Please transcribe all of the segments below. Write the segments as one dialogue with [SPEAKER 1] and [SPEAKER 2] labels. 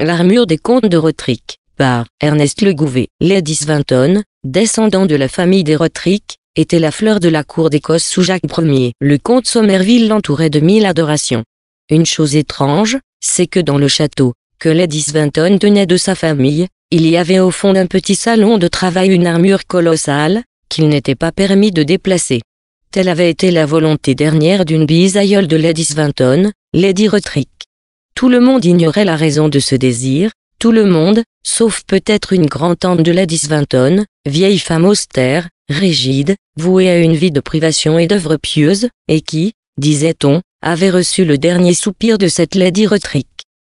[SPEAKER 1] L'armure des comtes de Rotric, par Ernest Le Gouvet. Lady Swinton, descendant de la famille des Rotric, était la fleur de la cour d'Écosse sous Jacques Ier. Le comte Somerville l'entourait de mille adorations. Une chose étrange, c'est que dans le château, que Lady Vinton tenait de sa famille, il y avait au fond d'un petit salon de travail une armure colossale, qu'il n'était pas permis de déplacer. Telle avait été la volonté dernière d'une bisaïeule de Lady Vinton, Lady Rotric. Tout le monde ignorait la raison de ce désir, tout le monde, sauf peut-être une grand-tante de Lady Vinton, vieille femme austère, rigide, vouée à une vie de privation et d'œuvres pieuses, et qui, disait-on, avait reçu le dernier soupir de cette Lady Retrick.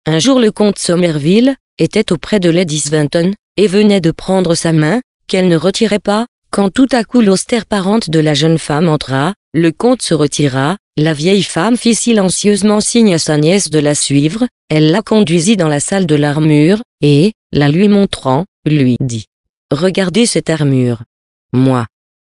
[SPEAKER 1] Un jour le comte Somerville, était auprès de Lady Swinton et venait de prendre sa main, qu'elle ne retirait pas, quand tout à coup l'austère parente de la jeune femme entra, le comte se retira, la vieille femme fit silencieusement signe à sa nièce de la suivre, elle la conduisit dans la salle de l'armure, et, la lui montrant, lui dit « Regardez cette armure. Moi. »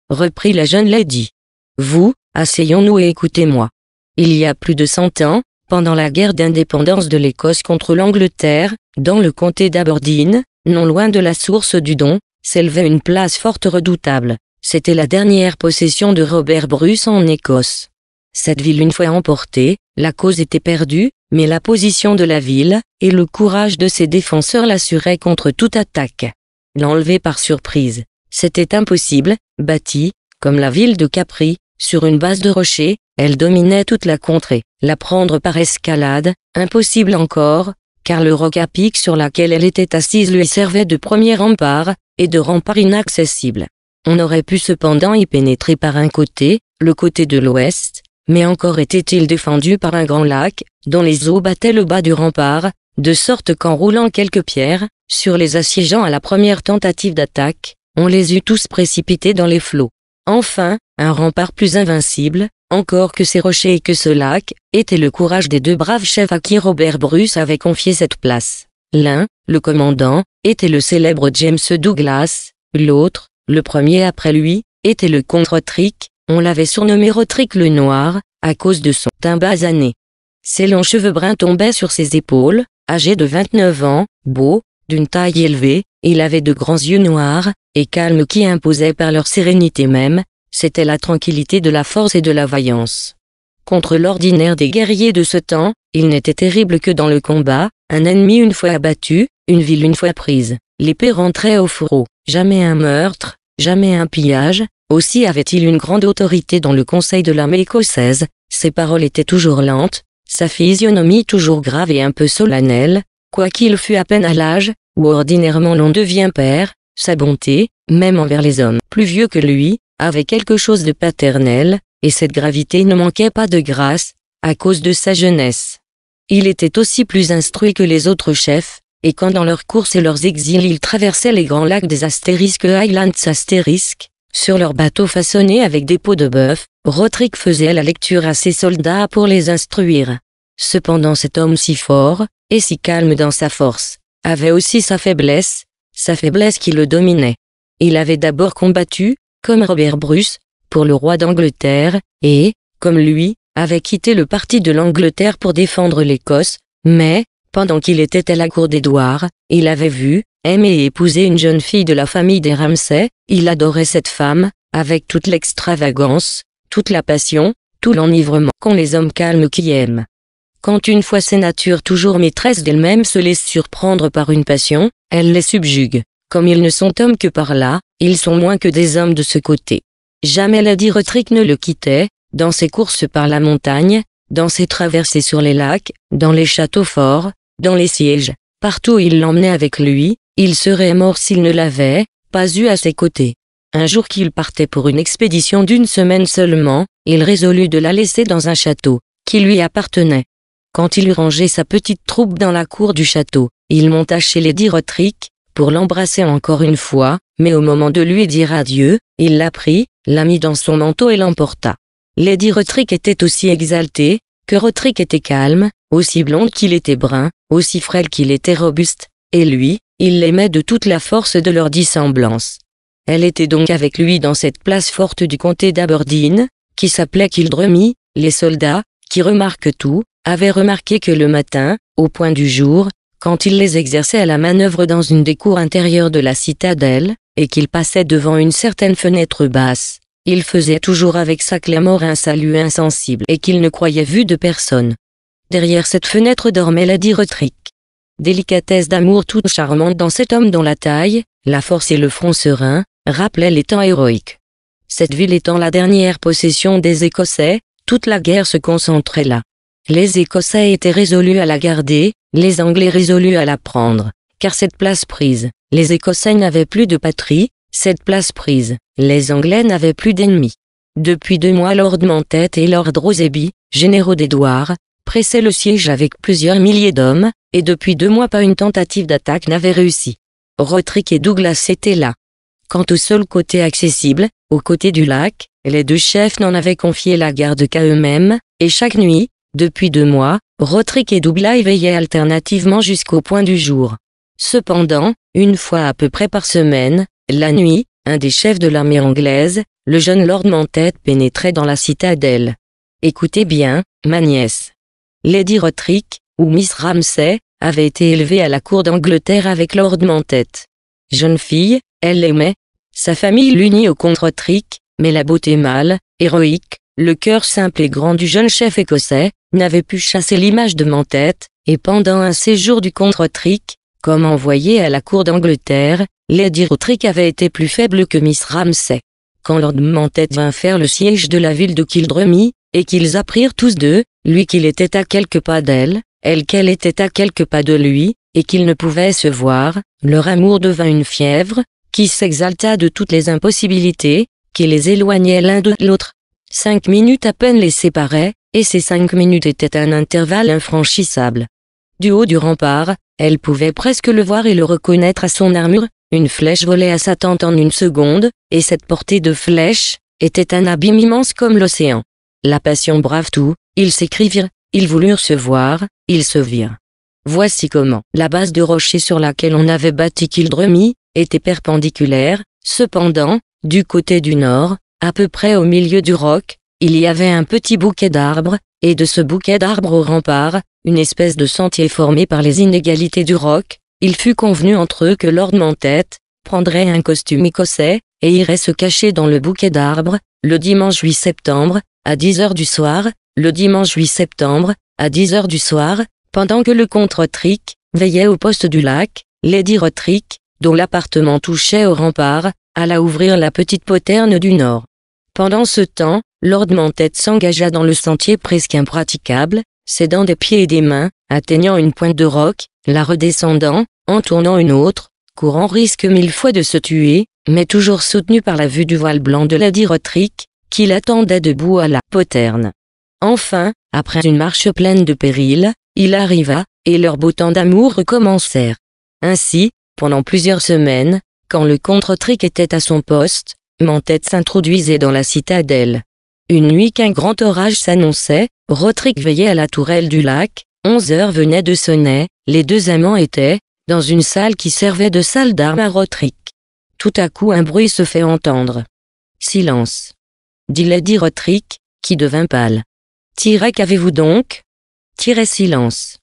[SPEAKER 1] reprit la jeune lady. « Vous, asseyons-nous et écoutez-moi. Il y a plus de cent ans, pendant la guerre d'indépendance de l'Écosse contre l'Angleterre, dans le comté d'Aberdeen, non loin de la source du Don, s'élevait une place forte redoutable. C'était la dernière possession de Robert Bruce en Écosse. Cette ville une fois emportée, la cause était perdue, mais la position de la ville, et le courage de ses défenseurs l'assuraient contre toute attaque. L'enlever par surprise, c'était impossible, bâtie, comme la ville de Capri, sur une base de rochers, elle dominait toute la contrée. La prendre par escalade, impossible encore, car le roc à pic sur laquelle elle était assise lui servait de premier rempart, et de rempart inaccessible. On aurait pu cependant y pénétrer par un côté, le côté de l'ouest, mais encore était-il défendu par un grand lac, dont les eaux battaient le bas du rempart, de sorte qu'en roulant quelques pierres, sur les assiégeants à la première tentative d'attaque, on les eut tous précipités dans les flots. Enfin, un rempart plus invincible, encore que ces rochers et que ce lac, était le courage des deux braves chefs à qui Robert Bruce avait confié cette place. L'un, le commandant, était le célèbre James Douglas, l'autre, le premier après lui, était le contre-trick, on l'avait surnommé Rotric le Noir, à cause de son teint basané. Ses longs cheveux bruns tombaient sur ses épaules, âgé de 29 ans, beau, d'une taille élevée, il avait de grands yeux noirs, et calmes qui imposaient par leur sérénité même, c'était la tranquillité de la force et de la vaillance. Contre l'ordinaire des guerriers de ce temps, il n'était terrible que dans le combat, un ennemi une fois abattu, une ville une fois prise, l'épée rentrait au fourreau, jamais un meurtre, jamais un pillage, aussi avait-il une grande autorité dans le conseil de l'armée écossaise, ses paroles étaient toujours lentes, sa physionomie toujours grave et un peu solennelle, quoiqu'il fût à peine à l'âge, où ordinairement l'on devient père, sa bonté, même envers les hommes plus vieux que lui, avait quelque chose de paternel, et cette gravité ne manquait pas de grâce, à cause de sa jeunesse. Il était aussi plus instruit que les autres chefs, et quand dans leurs courses et leurs exils ils traversaient les grands lacs des astérisques Highlands astérisques, sur leur bateau façonné avec des peaux de bœuf, Rotrick faisait la lecture à ses soldats pour les instruire. Cependant cet homme si fort, et si calme dans sa force, avait aussi sa faiblesse, sa faiblesse qui le dominait. Il avait d'abord combattu, comme Robert Bruce, pour le roi d'Angleterre, et, comme lui, avait quitté le parti de l'Angleterre pour défendre l'Écosse, mais, pendant qu'il était à la cour d'Édouard, il avait vu, Aimer et épouser une jeune fille de la famille des Ramsay, il adorait cette femme, avec toute l'extravagance, toute la passion, tout l'enivrement qu'ont les hommes calmes qui aiment. Quand une fois ces natures toujours maîtresses d'elles-mêmes se laissent surprendre par une passion, elles les subjuguent. Comme ils ne sont hommes que par là, ils sont moins que des hommes de ce côté. Jamais la Retrick ne le quittait, dans ses courses par la montagne, dans ses traversées sur les lacs, dans les châteaux forts, dans les sièges, partout il l'emmenait avec lui, il serait mort s'il ne l'avait pas eu à ses côtés. Un jour qu'il partait pour une expédition d'une semaine seulement, il résolut de la laisser dans un château, qui lui appartenait. Quand il eut rangé sa petite troupe dans la cour du château, il monta chez Lady Rotrick, pour l'embrasser encore une fois, mais au moment de lui dire adieu, il la prit, la mit dans son manteau et l'emporta. Lady Rotrick était aussi exaltée, que Rotrick était calme, aussi blonde qu'il était brun, aussi frêle qu'il était robuste, et lui, il l'aimait de toute la force de leur dissemblance. Elle était donc avec lui dans cette place forte du comté d'Aberdeen, qui s'appelait Kildremie, les soldats, qui remarquent tout, avaient remarqué que le matin, au point du jour, quand il les exerçait à la manœuvre dans une des cours intérieures de la citadelle, et qu'il passait devant une certaine fenêtre basse, il faisait toujours avec sa clamore un salut insensible et qu'il ne croyait vu de personne. Derrière cette fenêtre dormait Lady retreat délicatesse d'amour toute charmante dans cet homme dont la taille, la force et le front serein, rappelaient les temps héroïques. Cette ville étant la dernière possession des Écossais, toute la guerre se concentrait là. Les Écossais étaient résolus à la garder, les Anglais résolus à la prendre, car cette place prise, les Écossais n'avaient plus de patrie, cette place prise, les Anglais n'avaient plus d'ennemis. Depuis deux mois Lord Montet et Lord Roseby, généraux d'Édouard, pressait le siège avec plusieurs milliers d'hommes, et depuis deux mois pas une tentative d'attaque n'avait réussi. Rotrick et Douglas étaient là. Quant au seul côté accessible, au côté du lac, les deux chefs n'en avaient confié la garde qu'à eux-mêmes, et chaque nuit, depuis deux mois, Rotrick et Douglas veillaient alternativement jusqu'au point du jour. Cependant, une fois à peu près par semaine, la nuit, un des chefs de l'armée anglaise, le jeune Lord Mantette pénétrait dans la citadelle. Écoutez bien, ma nièce. Lady Rotrick, ou Miss Ramsay, avait été élevée à la cour d'Angleterre avec Lord Mantet. Jeune fille, elle l'aimait. Sa famille l'unit au comte Rotrick, mais la beauté mâle, héroïque, le cœur simple et grand du jeune chef écossais, n'avait pu chasser l'image de Mantet, et pendant un séjour du comte Rotrick, comme envoyé à la cour d'Angleterre, Lady Rotrick avait été plus faible que Miss Ramsay. Quand Lord Mantet vint faire le siège de la ville de Kildremy, et qu'ils apprirent tous deux, lui qu'il était à quelques pas d'elle, elle qu'elle était à quelques pas de lui, et qu'ils ne pouvaient se voir, leur amour devint une fièvre, qui s'exalta de toutes les impossibilités, qui les éloignait l'un de l'autre. Cinq minutes à peine les séparaient, et ces cinq minutes étaient un intervalle infranchissable. Du haut du rempart, elle pouvait presque le voir et le reconnaître à son armure, une flèche volait à sa tente en une seconde, et cette portée de flèche, était un abîme immense comme l'océan. La passion brave tout, ils s'écrivirent, ils voulurent se voir, ils se virent. Voici comment. La base de rocher sur laquelle on avait bâti Kildremi, était perpendiculaire, cependant, du côté du nord, à peu près au milieu du roc, il y avait un petit bouquet d'arbres, et de ce bouquet d'arbres au rempart, une espèce de sentier formé par les inégalités du roc, il fut convenu entre eux que Lord Mantette prendrait un costume écossais, et irait se cacher dans le bouquet d'arbres, le dimanche 8 septembre, à 10 heures du soir, le dimanche 8 septembre, à 10 heures du soir, pendant que le comte Rotric veillait au poste du lac, Lady Rotric, dont l'appartement touchait au rempart, alla ouvrir la petite poterne du nord. Pendant ce temps, Lord Mantette s'engagea dans le sentier presque impraticable, cédant des pieds et des mains, atteignant une pointe de roc, la redescendant, en tournant une autre, courant risque mille fois de se tuer, mais toujours soutenu par la vue du voile blanc de Lady Rotric, qu'il attendait debout à la poterne. Enfin, après une marche pleine de périls, il arriva, et leurs beaux temps d'amour recommencèrent. Ainsi, pendant plusieurs semaines, quand le comte trick était à son poste, Mantette s'introduisait dans la citadelle. Une nuit qu'un grand orage s'annonçait, Rotrick veillait à la tourelle du lac, onze heures venaient de sonner, les deux amants étaient, dans une salle qui servait de salle d'armes à Rotrick. Tout à coup un bruit se fait entendre. Silence dit Lady Rotrick, qui devint pâle. Tirez qu'avez-vous donc Tirez silence.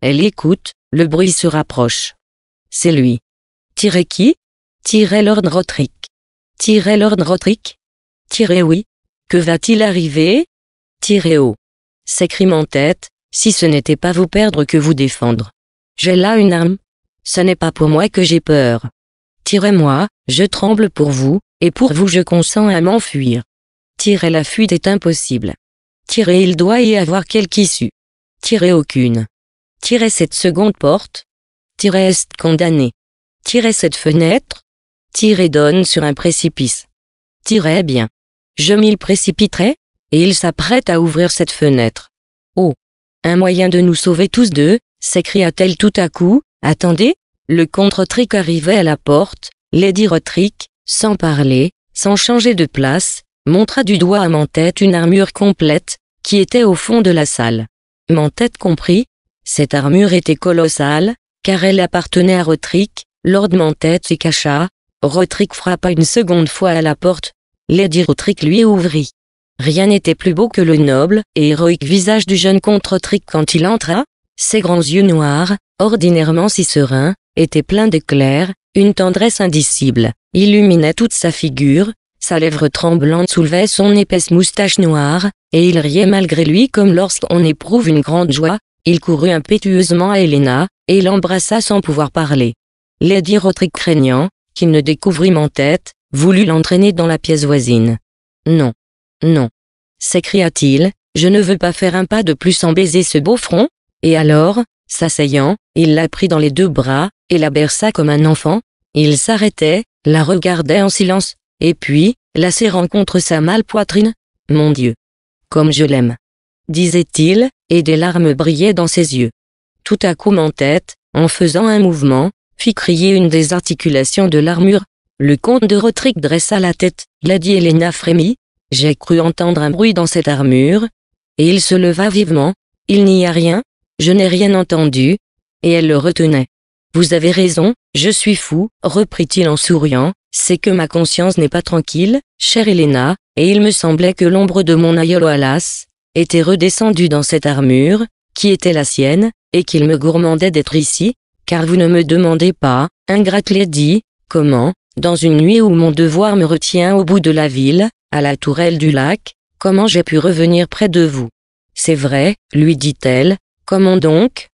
[SPEAKER 1] Elle écoute, le bruit se rapproche. C'est lui. Tirez qui Tirez Lord Rotrick. Tirez Lord Rotrick Tirez oui. Que va-t-il arriver tirez haut. S'écrime en tête, si ce n'était pas vous perdre que vous défendre. J'ai là une arme. Ce n'est pas pour moi que j'ai peur. Tirez-moi, je tremble pour vous, et pour vous je consens à m'enfuir. Tirer la fuite est impossible. Tirer il doit y avoir quelque issue. Tirer aucune. Tirer cette seconde porte. Tirer est condamné. Tirer cette fenêtre. Tirer donne sur un précipice. Tirer bien. Je m'y précipiterai, et il s'apprête à ouvrir cette fenêtre. Oh. Un moyen de nous sauver tous deux, s'écria-t-elle tout à coup, attendez, le contre-trick arrivait à la porte, Lady Rotrick, sans parler, sans changer de place, montra du doigt à Mantette une armure complète, qui était au fond de la salle. Mantette comprit, cette armure était colossale, car elle appartenait à Rotrick, Lord Mantette se cacha, Rotrick frappa une seconde fois à la porte, Lady Rotrick lui ouvrit. Rien n'était plus beau que le noble et héroïque visage du jeune comte Rotrick quand il entra, ses grands yeux noirs, ordinairement si sereins, étaient pleins d'éclairs, une tendresse indicible, illuminait toute sa figure, sa lèvre tremblante soulevait son épaisse moustache noire, et il riait malgré lui comme lorsqu'on éprouve une grande joie. Il courut impétueusement à Helena, et l'embrassa sans pouvoir parler. Lady Roderick craignant, qu'il ne découvrit en tête, voulut l'entraîner dans la pièce voisine. Non. Non. s'écria-t-il, je ne veux pas faire un pas de plus sans baiser ce beau front. Et alors, s'asseyant, il la prit dans les deux bras, et la berça comme un enfant. Il s'arrêtait, la regardait en silence, et puis, serrant contre sa mâle poitrine. Mon Dieu. Comme je l'aime. Disait-il, et des larmes brillaient dans ses yeux. Tout à coup mon tête, en faisant un mouvement, fit crier une des articulations de l'armure. Le comte de Rotric dressa la tête, Lady Helena frémit, j'ai cru entendre un bruit dans cette armure, et il se leva vivement, il n'y a rien, je n'ai rien entendu, et elle le retenait. Vous avez raison, je suis fou, reprit-il en souriant, c'est que ma conscience n'est pas tranquille, chère Elena, et il me semblait que l'ombre de mon aïeul Wallace était redescendue dans cette armure, qui était la sienne, et qu'il me gourmandait d'être ici, car vous ne me demandez pas, ingrate lady, comment, dans une nuit où mon devoir me retient au bout de la ville, à la tourelle du lac, comment j'ai pu revenir près de vous. C'est vrai, lui dit-elle, comment donc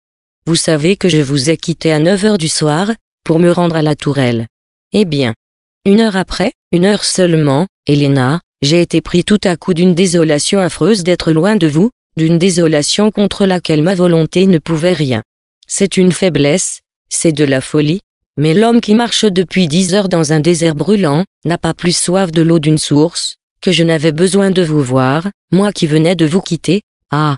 [SPEAKER 1] Vous savez que je vous ai quitté à 9 heures du soir, pour me rendre à la tourelle. Eh bien, une heure après, une heure seulement, Elena, j'ai été pris tout à coup d'une désolation affreuse d'être loin de vous, d'une désolation contre laquelle ma volonté ne pouvait rien. C'est une faiblesse, c'est de la folie, mais l'homme qui marche depuis dix heures dans un désert brûlant, n'a pas plus soif de l'eau d'une source, que je n'avais besoin de vous voir, moi qui venais de vous quitter, ah,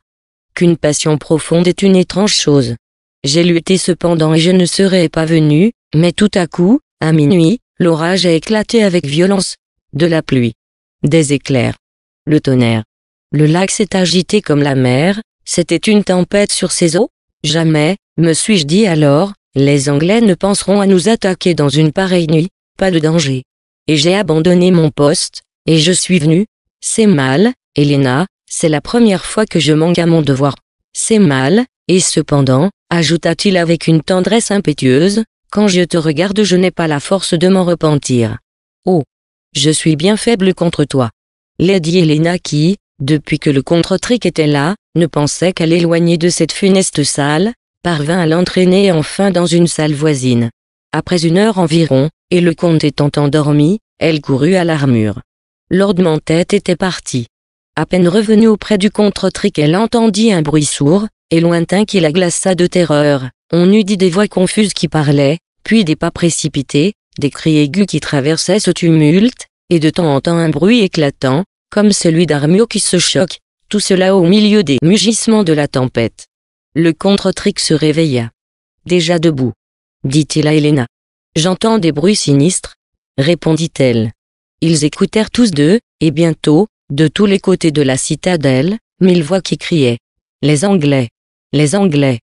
[SPEAKER 1] qu'une passion profonde est une étrange chose. J'ai lutté cependant et je ne serais pas venu, mais tout à coup, à minuit, L'orage a éclaté avec violence, de la pluie, des éclairs, le tonnerre. Le lac s'est agité comme la mer, c'était une tempête sur ses eaux. Jamais, me suis-je dit alors, les Anglais ne penseront à nous attaquer dans une pareille nuit, pas de danger. Et j'ai abandonné mon poste, et je suis venu. C'est mal, Elena, c'est la première fois que je manque à mon devoir. C'est mal, et cependant, ajouta-t-il avec une tendresse impétueuse, quand je te regarde, je n'ai pas la force de m'en repentir. Oh, je suis bien faible contre toi. Lady Helena qui, depuis que le contre-trick était là, ne pensait qu'à l'éloigner de cette funeste salle, parvint à l'entraîner enfin dans une salle voisine. Après une heure environ, et le comte étant endormi, elle courut à l'armure. Lord tête était parti. À peine revenue auprès du contre-trick elle entendit un bruit sourd, et lointain qui la glaça de terreur. On eût dit des voix confuses qui parlaient, puis des pas précipités, des cris aigus qui traversaient ce tumulte, et de temps en temps un bruit éclatant, comme celui d'armure qui se choque, tout cela au milieu des mugissements de la tempête. Le contre-tric se réveilla. Déjà debout. Dit-il à Helena. J'entends des bruits sinistres, répondit-elle. Ils écoutèrent tous deux, et bientôt, de tous les côtés de la citadelle, mille voix qui criaient. Les Anglais, les Anglais.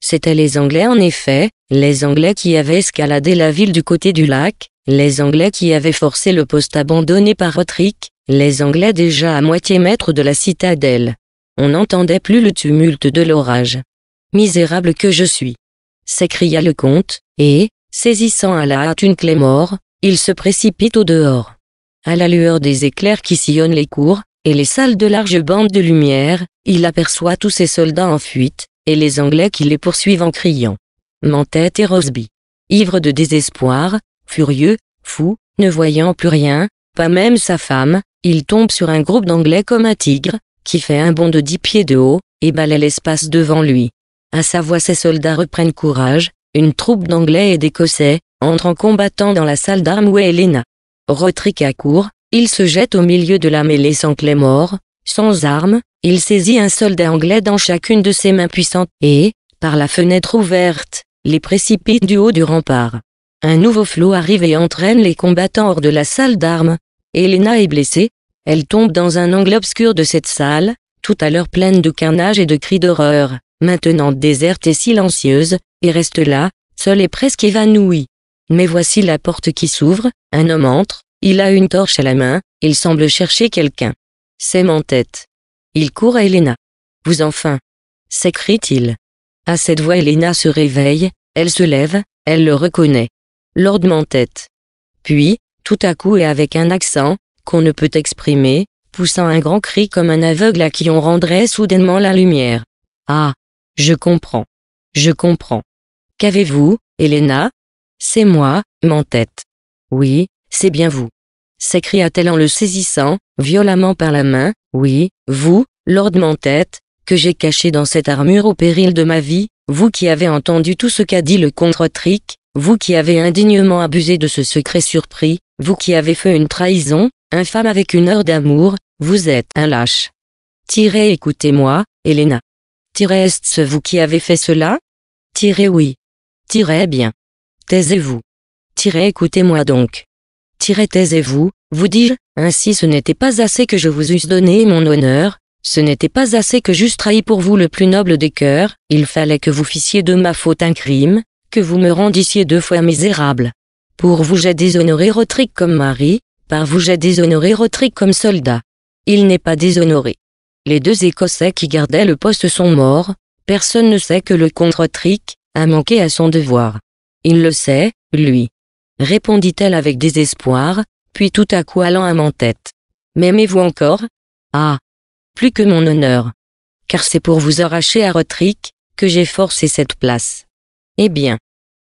[SPEAKER 1] C'étaient les Anglais en effet, les Anglais qui avaient escaladé la ville du côté du lac, les Anglais qui avaient forcé le poste abandonné par Autric, les Anglais déjà à moitié mètres de la citadelle. On n'entendait plus le tumulte de l'orage. Misérable que je suis s'écria le comte, et, saisissant à la hâte une clé mort, il se précipite au dehors. À la lueur des éclairs qui sillonnent les cours, et les salles de larges bandes de lumière, il aperçoit tous ses soldats en fuite, et les Anglais qui les poursuivent en criant. Mentette et Rosby. Ivre de désespoir, furieux, fou, ne voyant plus rien, pas même sa femme, il tombe sur un groupe d'Anglais comme un tigre, qui fait un bond de dix pieds de haut, et balaie l'espace devant lui. À sa voix ses soldats reprennent courage, une troupe d'Anglais et d'Écossais, entre en combattant dans la salle d'armes où est Elena. Rotric accourt, il se jette au milieu de la mêlée sans mort, sans armes, il saisit un soldat anglais dans chacune de ses mains puissantes et, par la fenêtre ouverte, les précipite du haut du rempart. Un nouveau flot arrive et entraîne les combattants hors de la salle d'armes. Elena est blessée, elle tombe dans un angle obscur de cette salle, tout à l'heure pleine de carnage et de cris d'horreur, maintenant déserte et silencieuse, et reste là, seule et presque évanouie. Mais voici la porte qui s'ouvre, un homme entre, il a une torche à la main, il semble chercher quelqu'un. C'est tête. Il court à Elena. Vous enfin s'écrie-t-il. À cette voix Elena se réveille, elle se lève, elle le reconnaît. Lord m'entête. Puis, tout à coup et avec un accent, qu'on ne peut exprimer, poussant un grand cri comme un aveugle à qui on rendrait soudainement la lumière. Ah Je comprends. Je comprends. Qu'avez-vous, Elena C'est moi, m'entête. Oui, c'est bien vous s'écria-t-elle en le saisissant, violemment par la main, oui, vous, Lord tête que j'ai caché dans cette armure au péril de ma vie, vous qui avez entendu tout ce qu'a dit le contre-trick, vous qui avez indignement abusé de ce secret surpris, vous qui avez fait une trahison, infâme avec une heure d'amour, vous êtes un lâche. Tirez écoutez-moi, Elena. Tirez est-ce vous qui avez fait cela Tirez oui. Tirez bien. Taisez-vous. Tirez écoutez-moi donc. Tirez taisez-vous, vous, vous dis je ainsi ce n'était pas assez que je vous eusse donné mon honneur, ce n'était pas assez que j'eusse trahi pour vous le plus noble des cœurs, il fallait que vous fissiez de ma faute un crime, que vous me rendissiez deux fois misérable. Pour vous j'ai déshonoré Rotric comme mari, par vous j'ai déshonoré Rotric comme soldat. Il n'est pas déshonoré. Les deux Écossais qui gardaient le poste sont morts, personne ne sait que le comte Rotrick a manqué à son devoir. Il le sait, lui répondit-elle avec désespoir, puis tout à coup allant à mon tête. M'aimez-vous encore Ah Plus que mon honneur. Car c'est pour vous arracher à Rotric que j'ai forcé cette place. Eh bien.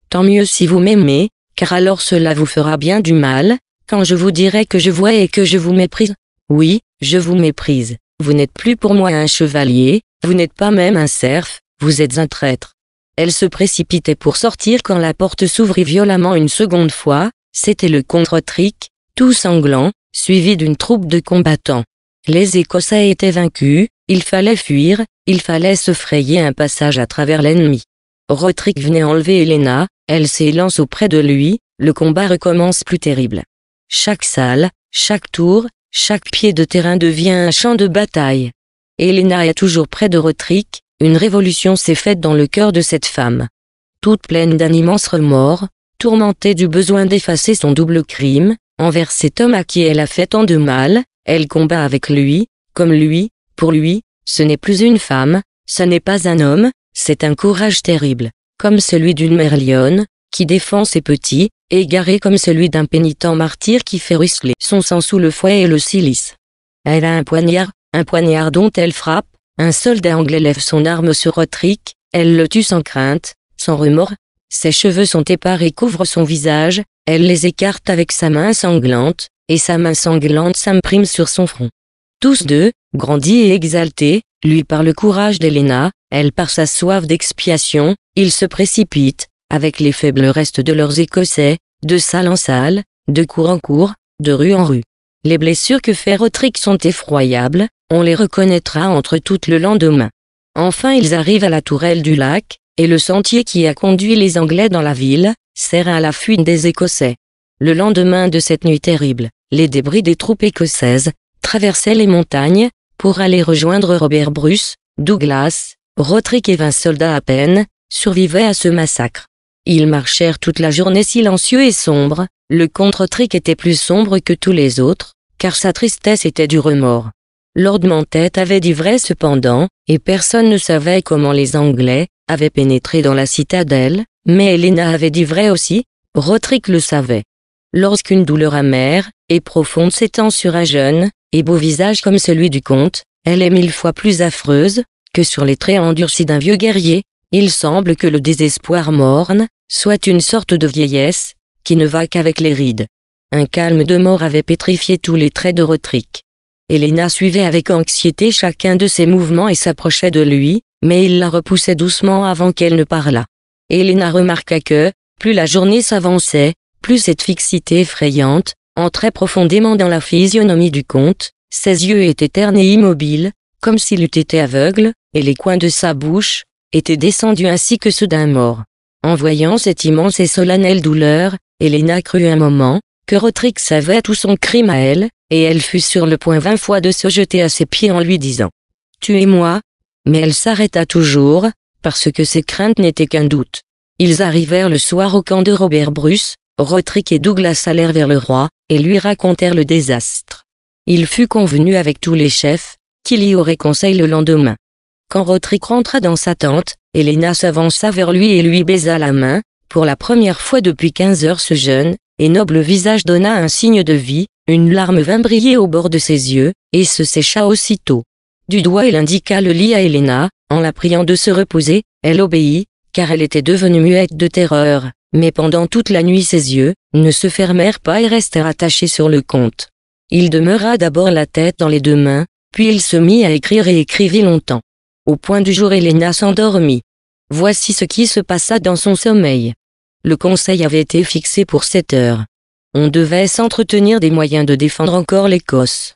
[SPEAKER 1] Tant mieux si vous m'aimez, car alors cela vous fera bien du mal, quand je vous dirai que je vois et que je vous méprise. Oui, je vous méprise. Vous n'êtes plus pour moi un chevalier, vous n'êtes pas même un cerf, vous êtes un traître. Elle se précipitait pour sortir quand la porte s'ouvrit violemment une seconde fois, c'était le contre-trick, tout sanglant, suivi d'une troupe de combattants. Les Écossais étaient vaincus, il fallait fuir, il fallait se frayer un passage à travers l'ennemi. Rotrick venait enlever Elena, elle s'élance auprès de lui, le combat recommence plus terrible. Chaque salle, chaque tour, chaque pied de terrain devient un champ de bataille. Elena est toujours près de Rotrick, une révolution s'est faite dans le cœur de cette femme. Toute pleine d'un immense remords, tourmentée du besoin d'effacer son double crime, envers cet homme à qui elle a fait tant de mal, elle combat avec lui, comme lui, pour lui, ce n'est plus une femme, ce n'est pas un homme, c'est un courage terrible, comme celui d'une mère qui défend ses petits, égaré comme celui d'un pénitent martyr qui fait ruisseler son sang sous le fouet et le cilice. Elle a un poignard, un poignard dont elle frappe, un soldat anglais lève son arme sur Rotrick, elle le tue sans crainte, sans remords, ses cheveux sont épars et couvrent son visage, elle les écarte avec sa main sanglante, et sa main sanglante s'imprime sur son front. Tous deux, grandis et exaltés, lui par le courage d'Elena, elle par sa soif d'expiation, ils se précipitent, avec les faibles restes de leurs écossais, de salle en salle, de cour en cour, de rue en rue. Les blessures que fait Rotrick sont effroyables, on les reconnaîtra entre toutes le lendemain. Enfin ils arrivent à la tourelle du lac, et le sentier qui a conduit les Anglais dans la ville, sert à la fuite des Écossais. Le lendemain de cette nuit terrible, les débris des troupes écossaises, traversaient les montagnes, pour aller rejoindre Robert Bruce, Douglas, Rotrick et vingt soldats à peine, survivaient à ce massacre. Ils marchèrent toute la journée silencieux et sombre, le contre-trick était plus sombre que tous les autres, car sa tristesse était du remords. Lord Mantet avait dit vrai cependant, et personne ne savait comment les Anglais avaient pénétré dans la citadelle, mais Helena avait dit vrai aussi, Rotrick le savait. Lorsqu'une douleur amère et profonde s'étend sur un jeune et beau visage comme celui du comte, elle est mille fois plus affreuse que sur les traits endurcis d'un vieux guerrier, il semble que le désespoir morne soit une sorte de vieillesse qui ne va qu'avec les rides. Un calme de mort avait pétrifié tous les traits de Rotrick. Elena suivait avec anxiété chacun de ses mouvements et s'approchait de lui, mais il la repoussait doucement avant qu'elle ne parlât. Elena remarqua que, plus la journée s'avançait, plus cette fixité effrayante, entrait profondément dans la physionomie du comte, ses yeux étaient ternes et immobiles, comme s'il eût été aveugle, et les coins de sa bouche, étaient descendus ainsi que ceux d'un mort. En voyant cette immense et solennelle douleur, Elena crut un moment, que Rotrix savait tout son crime à elle, et elle fut sur le point vingt fois de se jeter à ses pieds en lui disant tu ⁇ Tuez-moi ⁇ Mais elle s'arrêta toujours, parce que ses craintes n'étaient qu'un doute. Ils arrivèrent le soir au camp de Robert Bruce, Rotrick et Douglas allèrent vers le roi, et lui racontèrent le désastre. Il fut convenu avec tous les chefs, qu'il y aurait conseil le lendemain. Quand Rotrick rentra dans sa tente, Helena s'avança vers lui et lui baisa la main, pour la première fois depuis quinze heures ce jeune, et noble visage donna un signe de vie, une larme vint briller au bord de ses yeux, et se sécha aussitôt. Du doigt il indiqua le lit à Elena, en la priant de se reposer, elle obéit, car elle était devenue muette de terreur, mais pendant toute la nuit ses yeux, ne se fermèrent pas et restèrent attachés sur le comte. Il demeura d'abord la tête dans les deux mains, puis il se mit à écrire et écrivit longtemps. Au point du jour Helena s'endormit. Voici ce qui se passa dans son sommeil. Le conseil avait été fixé pour sept heures on devait s'entretenir des moyens de défendre encore l'Écosse.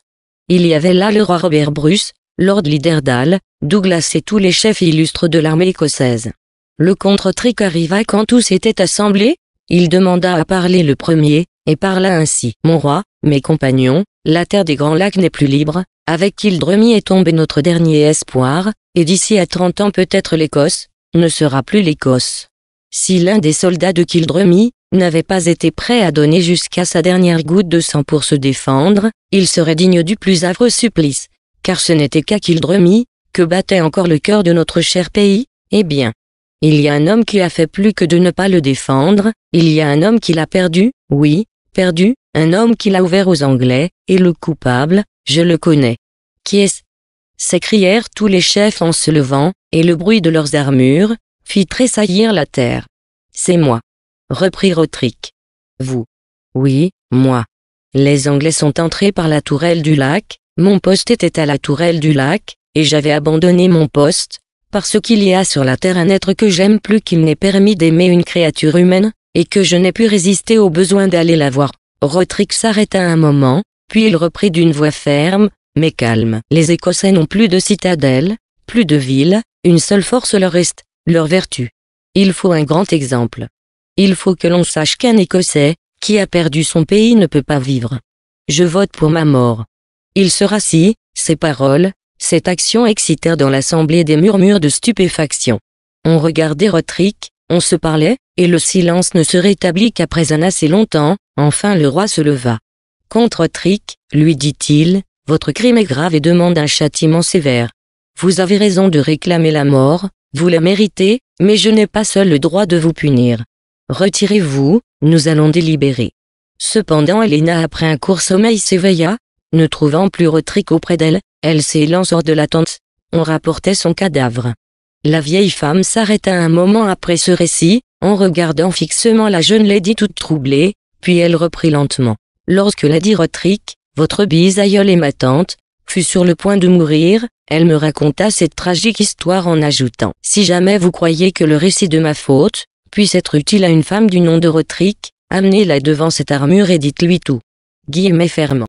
[SPEAKER 1] Il y avait là le roi Robert Bruce, Lord Lidderdale, Douglas et tous les chefs illustres de l'armée écossaise. Le contre-trick arriva quand tous étaient assemblés, il demanda à parler le premier, et parla ainsi. Mon roi, mes compagnons, la terre des grands lacs n'est plus libre, avec Kildremy est tombé notre dernier espoir, et d'ici à trente ans peut-être l'Écosse, ne sera plus l'Écosse. Si l'un des soldats de Kildremy, n'avait pas été prêt à donner jusqu'à sa dernière goutte de sang pour se défendre, il serait digne du plus avreux supplice, car ce n'était qu'à qu'il remit que battait encore le cœur de notre cher pays, eh bien. Il y a un homme qui a fait plus que de ne pas le défendre, il y a un homme qui l'a perdu, oui, perdu, un homme qui l'a ouvert aux Anglais, et le coupable, je le connais. Qui est-ce s'écrièrent tous les chefs en se levant, et le bruit de leurs armures fit tressaillir la terre. C'est moi reprit Rotrick. Vous. Oui, moi. Les Anglais sont entrés par la tourelle du lac, mon poste était à la tourelle du lac, et j'avais abandonné mon poste, parce qu'il y a sur la terre un être que j'aime plus qu'il n'est permis d'aimer une créature humaine, et que je n'ai pu résister au besoin d'aller la voir. Rotrick s'arrêta un moment, puis il reprit d'une voix ferme, mais calme. Les Écossais n'ont plus de citadelle, plus de ville, une seule force leur reste, leur vertu. Il faut un grand exemple. Il faut que l'on sache qu'un Écossais, qui a perdu son pays ne peut pas vivre. Je vote pour ma mort. Il se rassit, ces paroles, cette action excitèrent dans l'assemblée des murmures de stupéfaction. On regardait Rotric, on se parlait, et le silence ne se rétablit qu'après un assez long temps, enfin le roi se leva. Contre Rotric, lui dit-il, votre crime est grave et demande un châtiment sévère. Vous avez raison de réclamer la mort, vous la méritez, mais je n'ai pas seul le droit de vous punir. Retirez-vous, nous allons délibérer. Cependant Elena après un court sommeil s'éveilla, ne trouvant plus Rotrick auprès d'elle, elle s'élance hors de la tente. On rapportait son cadavre. La vieille femme s'arrêta un moment après ce récit, en regardant fixement la jeune lady toute troublée, puis elle reprit lentement. Lorsque lady Rotrick, votre aïeule et ma tante, fut sur le point de mourir, elle me raconta cette tragique histoire en ajoutant. Si jamais vous croyez que le récit de ma faute, puisse être utile à une femme du nom de Rotrick, amenez-la devant cette armure et dites-lui tout. Guillemets fermant.